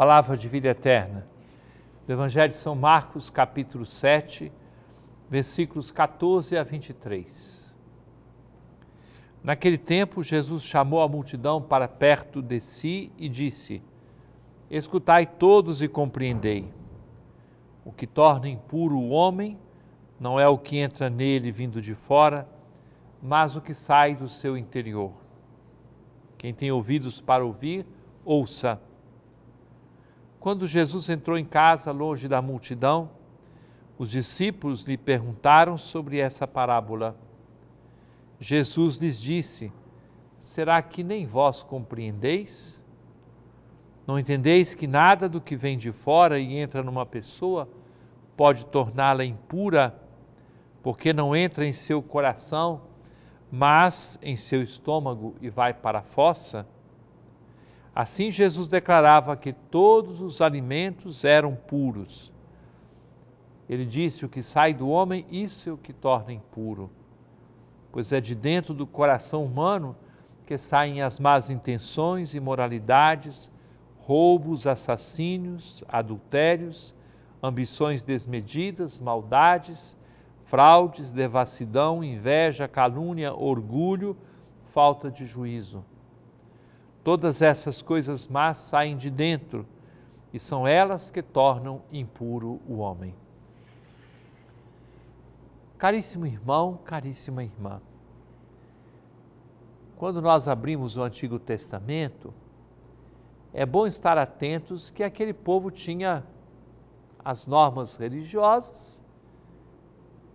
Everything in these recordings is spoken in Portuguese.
palavra de vida eterna. Do Evangelho de São Marcos, capítulo 7, versículos 14 a 23. Naquele tempo, Jesus chamou a multidão para perto de si e disse: Escutai todos e compreendei. O que torna impuro o homem não é o que entra nele vindo de fora, mas o que sai do seu interior. Quem tem ouvidos para ouvir, ouça. Quando Jesus entrou em casa, longe da multidão, os discípulos lhe perguntaram sobre essa parábola. Jesus lhes disse: Será que nem vós compreendeis? Não entendeis que nada do que vem de fora e entra numa pessoa pode torná-la impura, porque não entra em seu coração, mas em seu estômago e vai para a fossa? Assim, Jesus declarava que todos os alimentos eram puros. Ele disse: O que sai do homem, isso é o que torna impuro. Pois é de dentro do coração humano que saem as más intenções, imoralidades, roubos, assassínios, adultérios, ambições desmedidas, maldades, fraudes, devassidão, inveja, calúnia, orgulho, falta de juízo. Todas essas coisas más saem de dentro e são elas que tornam impuro o homem. Caríssimo irmão, caríssima irmã, quando nós abrimos o Antigo Testamento, é bom estar atentos que aquele povo tinha as normas religiosas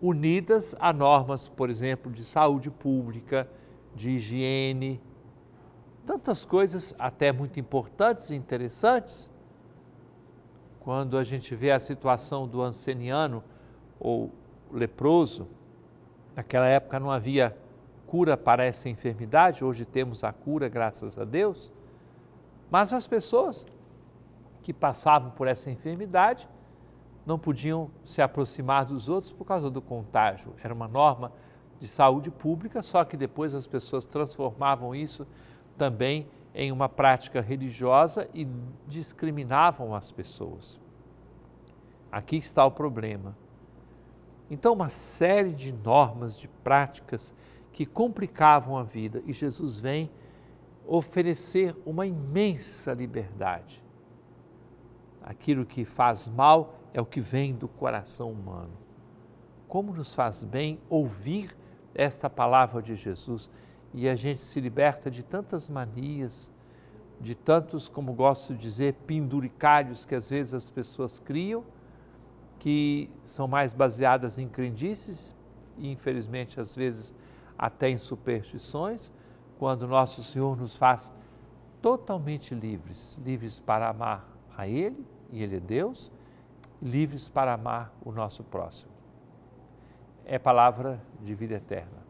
unidas a normas, por exemplo, de saúde pública, de higiene, tantas coisas, até muito importantes e interessantes. Quando a gente vê a situação do anceniano ou leproso, naquela época não havia cura para essa enfermidade, hoje temos a cura, graças a Deus. Mas as pessoas que passavam por essa enfermidade não podiam se aproximar dos outros por causa do contágio. Era uma norma de saúde pública, só que depois as pessoas transformavam isso também em uma prática religiosa e discriminavam as pessoas. Aqui está o problema. Então, uma série de normas, de práticas que complicavam a vida, e Jesus vem oferecer uma imensa liberdade. Aquilo que faz mal é o que vem do coração humano. Como nos faz bem ouvir esta palavra de Jesus e a gente se liberta de tantas manias, de tantos, como gosto de dizer, penduricários que às vezes as pessoas criam, que são mais baseadas em crendices e infelizmente às vezes até em superstições, quando nosso Senhor nos faz totalmente livres, livres para amar a Ele, e Ele é Deus, livres para amar o nosso próximo. É palavra de vida eterna.